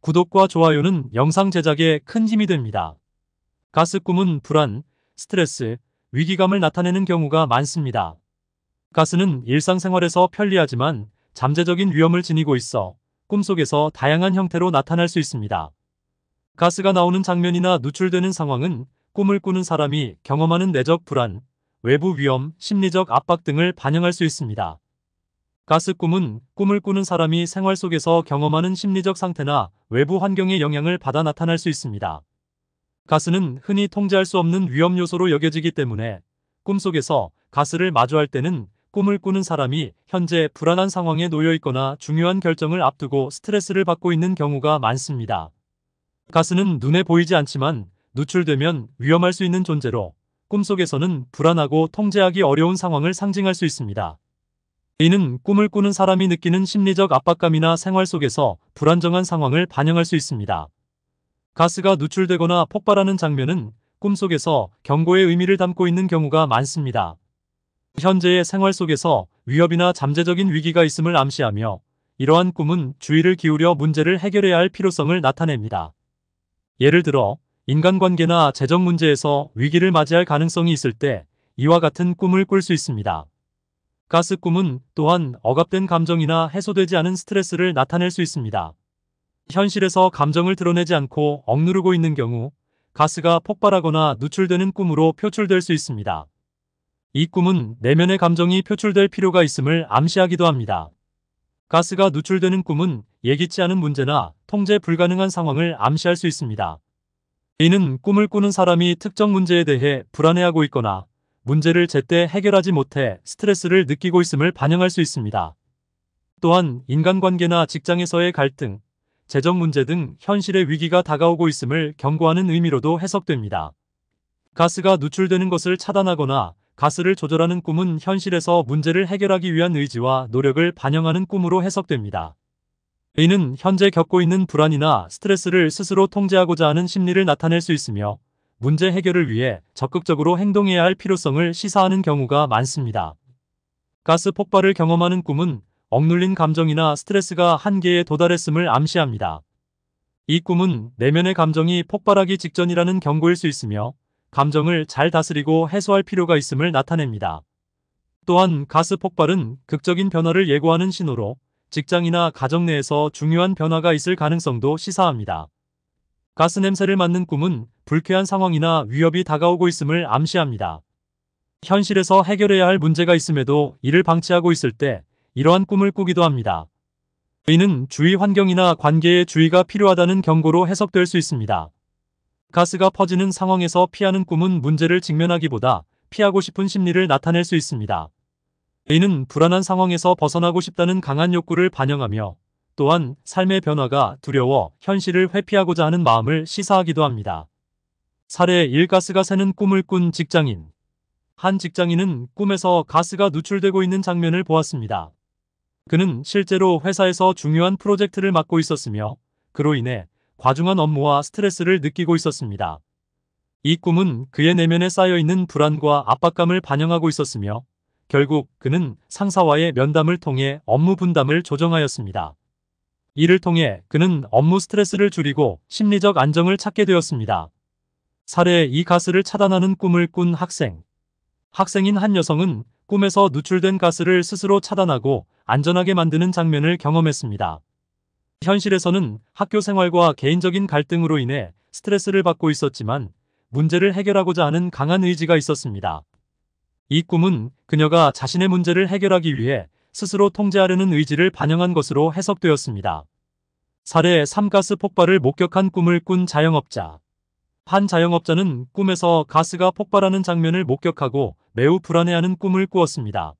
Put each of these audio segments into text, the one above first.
구독과 좋아요는 영상 제작에 큰 힘이 됩니다. 가스꿈은 불안, 스트레스, 위기감을 나타내는 경우가 많습니다. 가스는 일상생활에서 편리하지만 잠재적인 위험을 지니고 있어 꿈속에서 다양한 형태로 나타날 수 있습니다. 가스가 나오는 장면이나 누출되는 상황은 꿈을 꾸는 사람이 경험하는 내적 불안, 외부 위험, 심리적 압박 등을 반영할 수 있습니다. 가스 꿈은 꿈을 꾸는 사람이 생활 속에서 경험하는 심리적 상태나 외부 환경의 영향을 받아 나타날 수 있습니다. 가스는 흔히 통제할 수 없는 위험 요소로 여겨지기 때문에 꿈속에서 가스를 마주할 때는 꿈을 꾸는 사람이 현재 불안한 상황에 놓여 있거나 중요한 결정을 앞두고 스트레스를 받고 있는 경우가 많습니다. 가스는 눈에 보이지 않지만 누출되면 위험할 수 있는 존재로 꿈속에서는 불안하고 통제하기 어려운 상황을 상징할 수 있습니다. 이는 꿈을 꾸는 사람이 느끼는 심리적 압박감이나 생활 속에서 불안정한 상황을 반영할 수 있습니다. 가스가 누출되거나 폭발하는 장면은 꿈속에서 경고의 의미를 담고 있는 경우가 많습니다. 현재의 생활 속에서 위협이나 잠재적인 위기가 있음을 암시하며 이러한 꿈은 주의를 기울여 문제를 해결해야 할 필요성을 나타냅니다. 예를 들어 인간관계나 재정 문제에서 위기를 맞이할 가능성이 있을 때 이와 같은 꿈을 꿀 수 있습니다. 가스꿈은 또한 억압된 감정이나 해소되지 않은 스트레스를 나타낼 수 있습니다. 현실에서 감정을 드러내지 않고 억누르고 있는 경우 가스가 폭발하거나 누출되는 꿈으로 표출될 수 있습니다. 이 꿈은 내면의 감정이 표출될 필요가 있음을 암시하기도 합니다. 가스가 누출되는 꿈은 예기치 않은 문제나 통제 불가능한 상황을 암시할 수 있습니다. 이는 꿈을 꾸는 사람이 특정 문제에 대해 불안해하고 있거나 문제를 제때 해결하지 못해 스트레스를 느끼고 있음을 반영할 수 있습니다. 또한 인간관계나 직장에서의 갈등, 재정 문제 등 현실의 위기가 다가오고 있음을 경고하는 의미로도 해석됩니다. 가스가 누출되는 것을 차단하거나 가스를 조절하는 꿈은 현실에서 문제를 해결하기 위한 의지와 노력을 반영하는 꿈으로 해석됩니다. a 는 현재 겪고 있는 불안이나 스트레스를 스스로 통제하고자 하는 심리를 나타낼 수 있으며 문제 해결을 위해 적극적으로 행동해야 할 필요성을 시사하는 경우가 많습니다. 가스 폭발을 경험하는 꿈은 억눌린 감정이나 스트레스가 한계에 도달했음을 암시합니다. 이 꿈은 내면의 감정이 폭발하기 직전이라는 경고일 수 있으며 감정을 잘 다스리고 해소할 필요가 있음을 나타냅니다. 또한 가스 폭발은 극적인 변화를 예고하는 신호로 직장이나 가정 내에서 중요한 변화가 있을 가능성도 시사합니다. 가스 냄새를 맡는 꿈은 불쾌한 상황이나 위협이 다가오고 있음을 암시합니다. 현실에서 해결해야 할 문제가 있음에도 이를 방치하고 있을 때 이러한 꿈을 꾸기도 합니다. 이는 주위 환경이나 관계에 주의가 필요하다는 경고로 해석될 수 있습니다. 가스가 퍼지는 상황에서 피하는 꿈은 문제를 직면하기보다 피하고 싶은 심리를 나타낼 수 있습니다. 이는 불안한 상황에서 벗어나고 싶다는 강한 욕구를 반영하며 또한 삶의 변화가 두려워 현실을 회피하고자 하는 마음을 시사하기도 합니다. 사례 1 가스가 새는 꿈을 꾼 직장인 한 직장인은 꿈에서 가스가 누출되고 있는 장면을 보았습니다. 그는 실제로 회사에서 중요한 프로젝트를 맡고 있었으며 그로 인해 과중한 업무와 스트레스를 느끼고 있었습니다. 이 꿈은 그의 내면에 쌓여있는 불안과 압박감을 반영하고 있었으며 결국 그는 상사와의 면담을 통해 업무 분담을 조정하였습니다. 이를 통해 그는 업무 스트레스를 줄이고 심리적 안정을 찾게 되었습니다. 사례 2 가스를 차단하는 꿈을 꾼 학생. 학생인 한 여성은 꿈에서 누출된 가스를 스스로 차단하고 안전하게 만드는 장면을 경험했습니다. 현실에서는 학교 생활과 개인적인 갈등으로 인해 스트레스를 받고 있었지만 문제를 해결하고자 하는 강한 의지가 있었습니다. 이 꿈은 그녀가 자신의 문제를 해결하기 위해 스스로 통제하려는 의지를 반영한 것으로 해석되었습니다. 사례 3가스 폭발을 목격한 꿈을 꾼 자영업자 한 자영업자는 꿈에서 가스가 폭발하는 장면을 목격하고 매우 불안해하는 꿈을 꾸었습니다.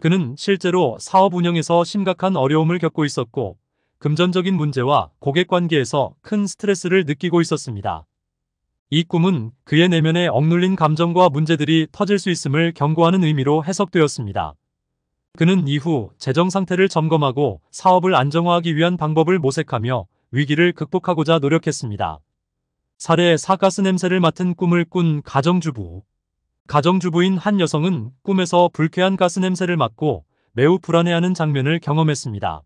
그는 실제로 사업 운영에서 심각한 어려움을 겪고 있었고 금전적인 문제와 고객 관계에서 큰 스트레스를 느끼고 있었습니다. 이 꿈은 그의 내면에 억눌린 감정과 문제들이 터질 수 있음을 경고하는 의미로 해석되었습니다. 그는 이후 재정 상태를 점검하고 사업을 안정화하기 위한 방법을 모색하며 위기를 극복하고자 노력했습니다. 사례 사가스 냄새를 맡은 꿈을 꾼 가정주부 가정주부인 한 여성은 꿈에서 불쾌한 가스 냄새를 맡고 매우 불안해하는 장면을 경험했습니다.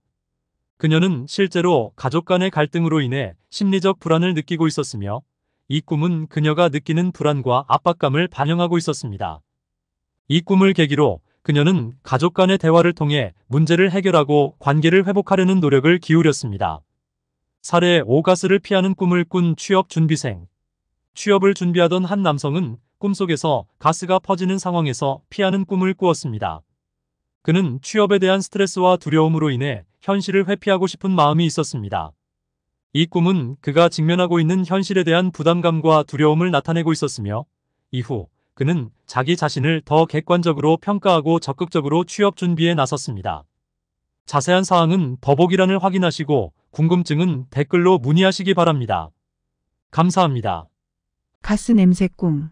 그녀는 실제로 가족 간의 갈등으로 인해 심리적 불안을 느끼고 있었으며 이 꿈은 그녀가 느끼는 불안과 압박감을 반영하고 있었습니다. 이 꿈을 계기로 그녀는 가족 간의 대화를 통해 문제를 해결하고 관계를 회복하려는 노력을 기울였습니다. 사례 오가스를 피하는 꿈을 꾼 취업 준비생 취업을 준비하던 한 남성은 꿈속에서 가스가 퍼지는 상황에서 피하는 꿈을 꾸었습니다. 그는 취업에 대한 스트레스와 두려움으로 인해 현실을 회피하고 싶은 마음이 있었습니다. 이 꿈은 그가 직면하고 있는 현실에 대한 부담감과 두려움을 나타내고 있었으며 이후 그는 자기 자신을 더 객관적으로 평가하고 적극적으로 취업 준비에 나섰습니다. 자세한 사항은 더보기란을 확인하시고 궁금증은 댓글로 문의하시기 바랍니다. 감사합니다. 가스 냄새 꿈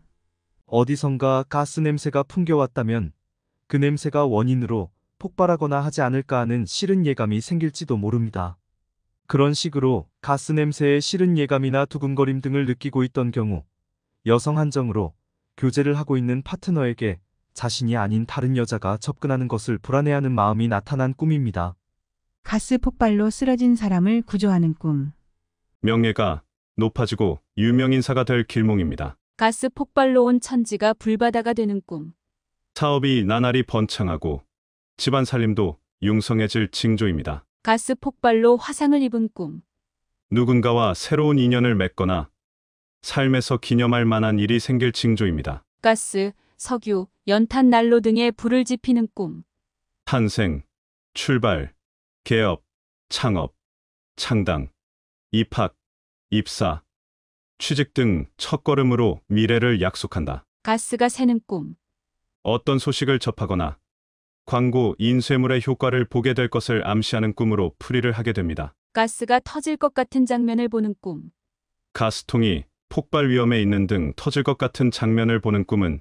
어디선가 가스 냄새가 풍겨왔다면 그 냄새가 원인으로 폭발하거나 하지 않을까 하는 싫은 예감이 생길지도 모릅니다. 그런 식으로 가스 냄새의 싫은 예감이나 두근거림 등을 느끼고 있던 경우 여성 한정으로 교제를 하고 있는 파트너에게 자신이 아닌 다른 여자가 접근하는 것을 불안해하는 마음이 나타난 꿈입니다. 가스 폭발로 쓰러진 사람을 구조하는 꿈. 명예가 높아지고 유명인사가 될 길몽입니다. 가스 폭발로 온 천지가 불바다가 되는 꿈. 사업이 나날이 번창하고 집안 살림도 융성해질 징조입니다. 가스 폭발로 화상을 입은 꿈. 누군가와 새로운 인연을 맺거나 삶에서 기념할 만한 일이 생길 징조입니다. 가스, 석유, 연탄 난로 등의 불을 지피는 꿈. 탄생, 출발, 개업, 창업, 창당, 입학, 입사, 취직 등 첫걸음으로 미래를 약속한다. 가스가 새는 꿈. 어떤 소식을 접하거나 광고, 인쇄물의 효과를 보게 될 것을 암시하는 꿈으로 풀이를 하게 됩니다. 가스가 터질 것 같은 장면을 보는 꿈. 가스통이 폭발 위험에 있는 등 터질 것 같은 장면을 보는 꿈은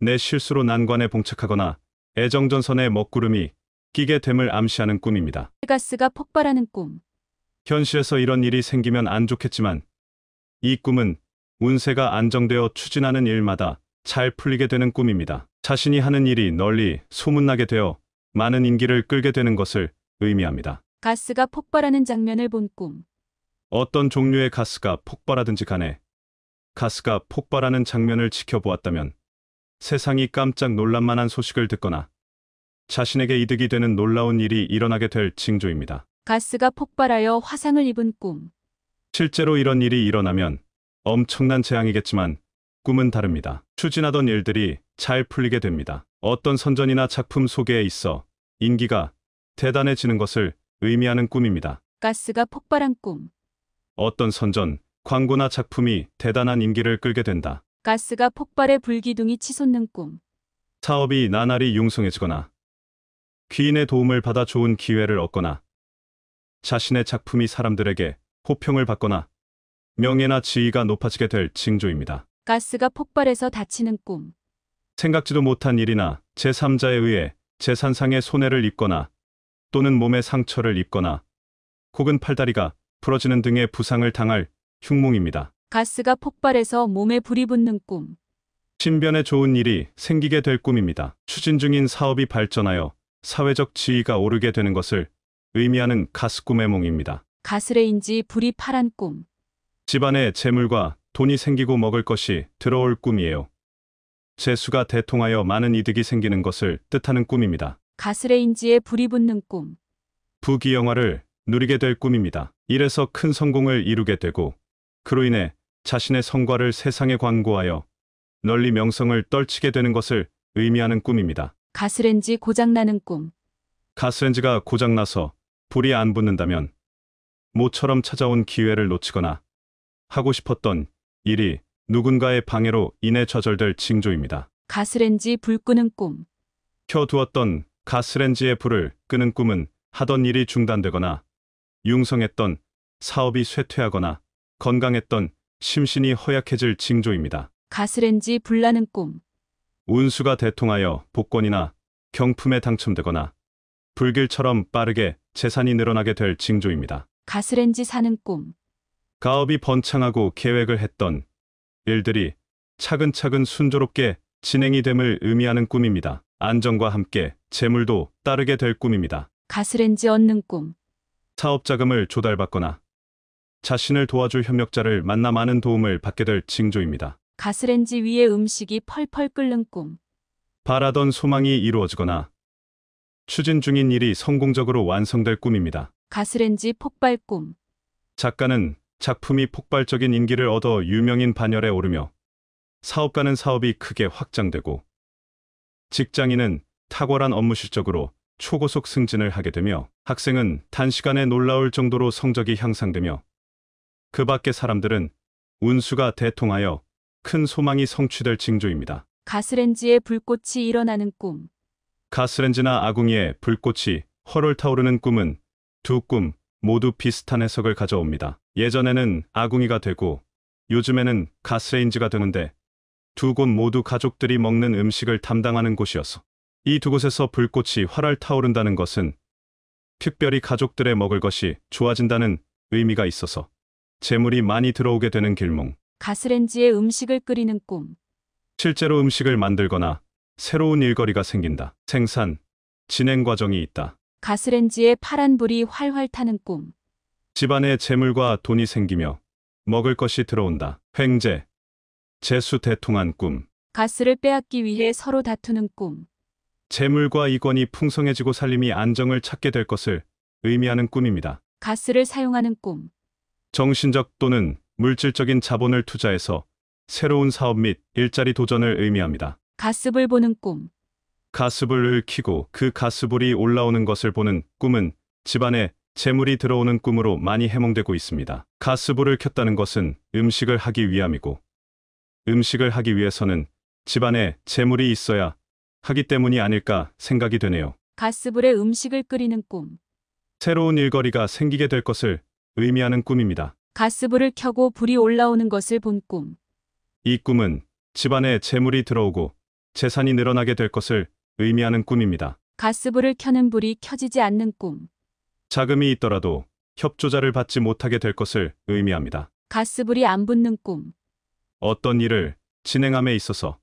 내 실수로 난관에 봉착하거나 애정전선의 먹구름이 끼게 됨을 암시하는 꿈입니다. 가스가 폭발하는 꿈. 현실에서 이런 일이 생기면 안 좋겠지만 이 꿈은 운세가 안정되어 추진하는 일마다 잘 풀리게 되는 꿈입니다. 자신이 하는 일이 널리 소문나게 되어 많은 인기를 끌게 되는 것을 의미합니다. 가스가 폭발하는 장면을 본 꿈. 어떤 종류의 가스가 폭발하든지 간에 가스가 폭발하는 장면을 지켜보았다면 세상이 깜짝 놀란만한 소식을 듣거나 자신에게 이득이 되는 놀라운 일이 일어나게 될 징조입니다. 가스가 폭발하여 화상을 입은 꿈. 실제로 이런 일이 일어나면 엄청난 재앙이겠지만 꿈은 다릅니다. 추진하던 일들이 잘 풀리게 됩니다. 어떤 선전이나 작품 소개에 있어 인기가 대단해지는 것을 의미하는 꿈입니다. 가스가 폭발한 꿈. 어떤 선전, 광고나 작품이 대단한 인기를 끌게 된다. 가스가 폭발해 불기둥이 치솟는 꿈. 사업이 나날이 융성해지거나 귀인의 도움을 받아 좋은 기회를 얻거나 자신의 작품이 사람들에게 호평을 받거나 명예나 지위가 높아지게 될 징조입니다. 가스가 폭발해서 다치는 꿈. 생각지도 못한 일이나 제3자에 의해 재산상의 손해를 입거나 또는 몸에 상처를 입거나 혹은 팔다리가 부러지는 등의 부상을 당할 흉몽입니다. 가스가 폭발해서 몸에 불이 붙는 꿈. 신변에 좋은 일이 생기게 될 꿈입니다. 추진 중인 사업이 발전하여 사회적 지위가 오르게 되는 것을 의미하는 가스꿈의 몽입니다. 가스레인지 불이 파란 꿈. 집안에 재물과 돈이 생기고 먹을 것이 들어올 꿈이에요. 재수가 대통하여 많은 이득이 생기는 것을 뜻하는 꿈입니다. 가스레인지에 불이 붙는 꿈. 부귀영화를 누리게 될 꿈입니다. 이래서 큰 성공을 이루게 되고 그로 인해 자신의 성과를 세상에 광고하여 널리 명성을 떨치게 되는 것을 의미하는 꿈입니다. 가스렌지 고장나는 꿈. 가스렌지가 고장나서 불이 안 붙는다면 모처럼 찾아온 기회를 놓치거나 하고 싶었던 일이 누군가의 방해로 인해 좌절될 징조입니다. 가스렌지 불 끄는 꿈. 켜두었던 가스렌지의 불을 끄는 꿈은 하던 일이 중단되거나 융성했던 사업이 쇠퇴하거나 건강했던 심신이 허약해질 징조입니다. 가스렌지 불나는 꿈, 운수가 대통하여 복권이나 경품에 당첨되거나 불길처럼 빠르게 재산이 늘어나게 될 징조입니다. 가스렌지 사는 꿈, 가업이 번창하고 계획을 했던 일들이 차근차근 순조롭게 진행이 됨을 의미하는 꿈입니다. 안정과 함께 재물도 따르게 될 꿈입니다. 가스렌지 얻는 꿈, 사업 자금을 조달받거나 자신을 도와줄 협력자를 만나 많은 도움을 받게 될 징조입니다. 가스렌지 위에 음식이 펄펄 끓는 꿈. 바라던 소망이 이루어지거나 추진 중인 일이 성공적으로 완성될 꿈입니다. 가스렌지 폭발 꿈. 작가는 작품이 폭발적인 인기를 얻어 유명인 반열에 오르며 사업가는 사업이 크게 확장되고 직장인은 탁월한 업무 실적으로 초고속 승진을 하게 되며 학생은 단시간에 놀라울 정도로 성적이 향상되며 그 밖의 사람들은 운수가 대통하여 큰 소망이 성취될 징조입니다. 가스렌지에 불꽃이 일어나는 꿈. 가스렌지나 아궁이에 불꽃이 허를 타오르는 꿈은 두 꿈 모두 비슷한 해석을 가져옵니다. 예전에는 아궁이가 되고 요즘에는 가스레인지가 되는데 두 곳 모두 가족들이 먹는 음식을 담당하는 곳이어서 이 두 곳에서 불꽃이 활활 타오른다는 것은 특별히 가족들의 먹을 것이 좋아진다는 의미가 있어서 재물이 많이 들어오게 되는 길몽. 가스렌지에 음식을 끓이는 꿈. 실제로 음식을 만들거나 새로운 일거리가 생긴다. 생산, 진행 과정이 있다. 가스렌지에 파란 불이 활활 타는 꿈. 집안에 재물과 돈이 생기며 먹을 것이 들어온다. 횡재, 재수 대통한 꿈. 가스를 빼앗기 위해 서로 다투는 꿈. 재물과 이권이 풍성해지고 살림이 안정을 찾게 될 것을 의미하는 꿈입니다. 가스를 사용하는 꿈. 정신적 또는 물질적인 자본을 투자해서 새로운 사업 및 일자리 도전을 의미합니다. 가스불 보는 꿈. 가스불을 켜고 그 가스불이 올라오는 것을 보는 꿈은 집안에 재물이 들어오는 꿈으로 많이 해몽되고 있습니다. 가스불을 켰다는 것은 음식을 하기 위함이고 음식을 하기 위해서는 집안에 재물이 있어야 하기 때문이 아닐까 생각이 되네요. 가스불에 음식을 끓이는 꿈. 새로운 일거리가 생기게 될 것을 의미하는 꿈입니다. 가스불을 켜고 불이 올라오는 것을 본 꿈. 이 꿈은 집안에 재물이 들어오고 재산이 늘어나게 될 것을 의미하는 꿈입니다. 가스불을 켜는 불이 켜지지 않는 꿈. 자금이 있더라도 협조자를 받지 못하게 될 것을 의미합니다. 가스불이 안 붙는 꿈. 어떤 일을 진행함에 있어서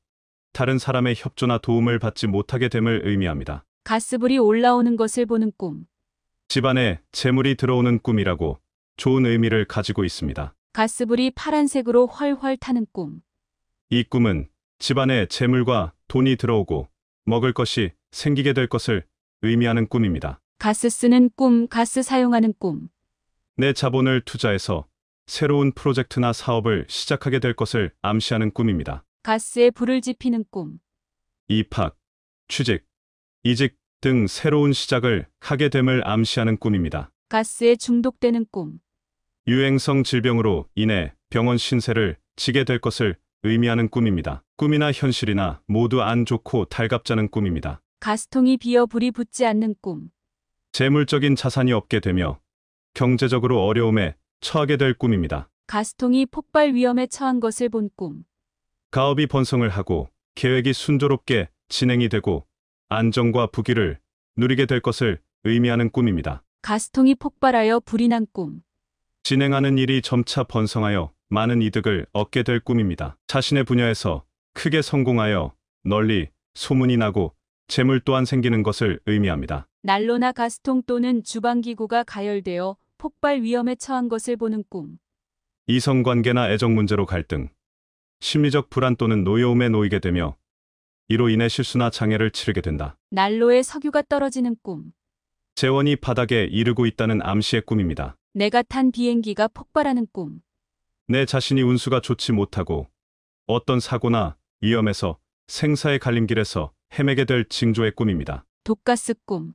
다른 사람의 협조나 도움을 받지 못하게 됨을 의미합니다. 가스불이 올라오는 것을 보는 꿈. 집안에 재물이 들어오는 꿈이라고 좋은 의미를 가지고 있습니다. 가스불이 파란색으로 훨훨 타는 꿈. 이 꿈은 집안에 재물과 돈이 들어오고 먹을 것이 생기게 될 것을 의미하는 꿈입니다. 가스 쓰는 꿈, 가스 사용하는 꿈. 내 자본을 투자해서 새로운 프로젝트나 사업을 시작하게 될 것을 암시하는 꿈입니다. 가스에 불을 지피는 꿈. 입학, 취직, 이직 등 새로운 시작을 하게 됨을 암시하는 꿈입니다. 가스에 중독되는 꿈. 유행성 질병으로 인해 병원 신세를 지게 될 것을 의미하는 꿈입니다. 꿈이나 현실이나 모두 안 좋고 달갑자는 꿈입니다. 가스통이 비어 불이 붙지 않는 꿈. 재물적인 자산이 없게 되며 경제적으로 어려움에 처하게 될 꿈입니다. 가스통이 폭발 위험에 처한 것을 본 꿈. 가업이 번성을 하고 계획이 순조롭게 진행이 되고 안정과 부귀를 누리게 될 것을 의미하는 꿈입니다. 가스통이 폭발하여 불이 난 꿈. 진행하는 일이 점차 번성하여 많은 이득을 얻게 될 꿈입니다. 자신의 분야에서 크게 성공하여 널리 소문이 나고 재물 또한 생기는 것을 의미합니다. 난로나 가스통 또는 주방기구가 가열되어 폭발 위험에 처한 것을 보는 꿈. 이성관계나 애정 문제로 갈등, 심리적 불안 또는 노여움에 놓이게 되며 이로 인해 실수나 장애를 치르게 된다. 난로에 석유가 떨어지는 꿈. 재원이 바닥에 이르고 있다는 암시의 꿈입니다. 내가 탄 비행기가 폭발하는 꿈. 내 자신이 운수가 좋지 못하고 어떤 사고나 위험에서 생사의 갈림길에서 헤매게 될 징조의 꿈입니다. 독가스 꿈.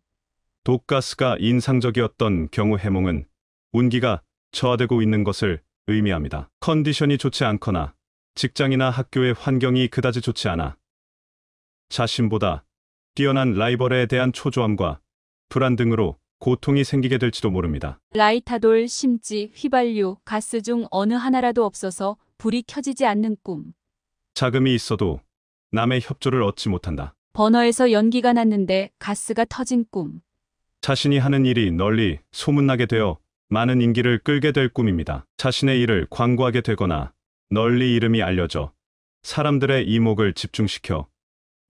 독가스가 인상적이었던 경우 해몽은 운기가 저하되고 있는 것을 의미합니다. 컨디션이 좋지 않거나 직장이나 학교의 환경이 그다지 좋지 않아 자신보다 뛰어난 라이벌에 대한 초조함과 불안 등으로 고통이 생기게 될지도 모릅니다. 라이타돌, 심지, 휘발유, 가스 중 어느 하나라도 없어서 불이 켜지지 않는 꿈. 자금이 있어도 남의 협조를 얻지 못한다. 버너에서 연기가 났는데 가스가 터진 꿈. 자신이 하는 일이 널리 소문나게 되어 많은 인기를 끌게 될 꿈입니다. 자신의 일을 광고하게 되거나 널리 이름이 알려져 사람들의 이목을 집중시켜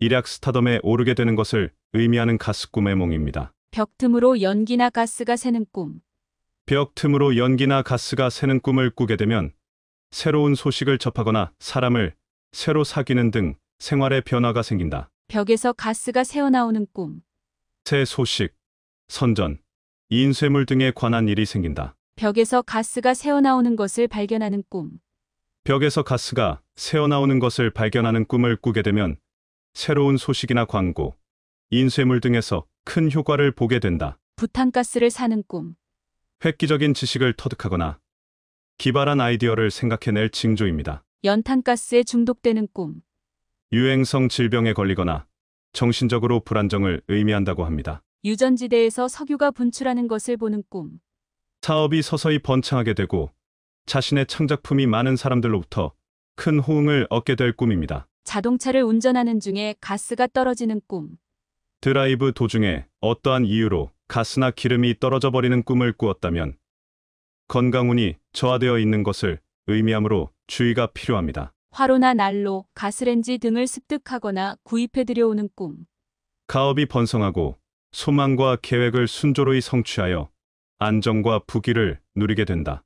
일약 스타덤에 오르게 되는 것을 의미하는 가스 꿈의 몽입니다. 벽 틈으로 연기나 가스가 새는 꿈. 벽 틈으로 연기나 가스가 새는 꿈을 꾸게 되면 새로운 소식을 접하거나 사람을 새로 사귀는 등생활에 변화가 생긴다. 벽에서 가스가 새어나오는 꿈. 새 소식, 선전, 인쇄물 등에 관한 일이 생긴다. 벽에서 가스가 새어나오는 것을 발견하는 꿈. 벽에서 가스가 새어나오는 것을 발견하는 꿈을 꾸게 되면 새로운 소식이나 광고, 인쇄물 등에서 큰 효과를 보게 된다. 부탄가스를 사는 꿈. 획기적인 지식을 터득하거나 기발한 아이디어를 생각해낼 징조입니다. 연탄가스에 중독되는 꿈. 유행성 질병에 걸리거나 정신적으로 불안정을 의미한다고 합니다. 유전지대에서 석유가 분출하는 것을 보는 꿈. 사업이 서서히 번창하게 되고 자신의 창작품이 많은 사람들로부터 큰 호응을 얻게 될 꿈입니다. 자동차를 운전하는 중에 가스가 떨어지는 꿈. 드라이브 도중에 어떠한 이유로 가스나 기름이 떨어져 버리는 꿈을 꾸었다면 건강운이 저하되어 있는 것을 의미하므로 주의가 필요합니다. 화로나 난로, 가스렌지 등을 습득하거나 구입해 들여오는 꿈. 가업이 번성하고 소망과 계획을 순조로이 성취하여 안정과 부귀를 누리게 된다.